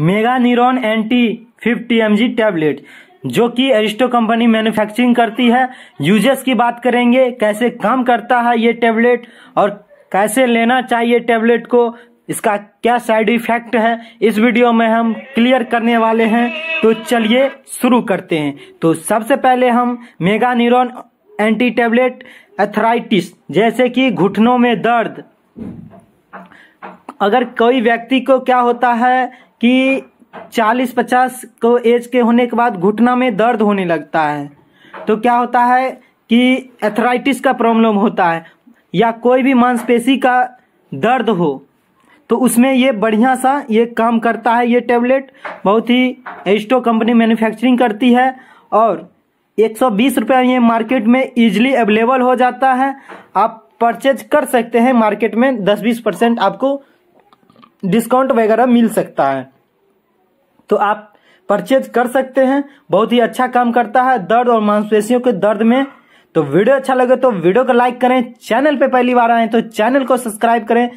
mega neuron anti fifty M tablet जो कि Aristo company manufacturing करती है यूजर्स की बात करेंगे कैसे काम करता है ये टैबलेट और कैसे लेना चाहिए टैबलेट को इसका क्या साइड इफेक्ट है इस वीडियो में हम क्लियर करने वाले हैं तो चलिए शुरू करते हैं तो सबसे पहले हम mega neuron anti tablet arthritis जैसे कि घुटनों में दर्द अगर कोई व्यक्ति को क्या होता है कि 40-50 को एज के होने के बाद घुटना में दर्द होने लगता है तो क्या होता है कि एथराइटिस का प्रॉब्लम होता है या कोई भी मांसपेशी का दर्द हो तो उसमें ये बढ़िया सा ये काम करता है ये टेबलेट बहुत ही एस्टो कंपनी मैन्युफैक्चरिंग करती है और एक सौ ये मार्केट में इजीली अवेलेबल हो जाता है आप परचेज कर सकते हैं मार्केट में 10-20 परसेंट आपको डिस्काउंट वगैरह मिल सकता है तो आप परचेज कर सकते हैं बहुत ही अच्छा काम करता है दर्द और मांसपेशियों के दर्द में तो वीडियो अच्छा लगे तो वीडियो को लाइक करें चैनल पे पहली बार आए तो चैनल को सब्सक्राइब करें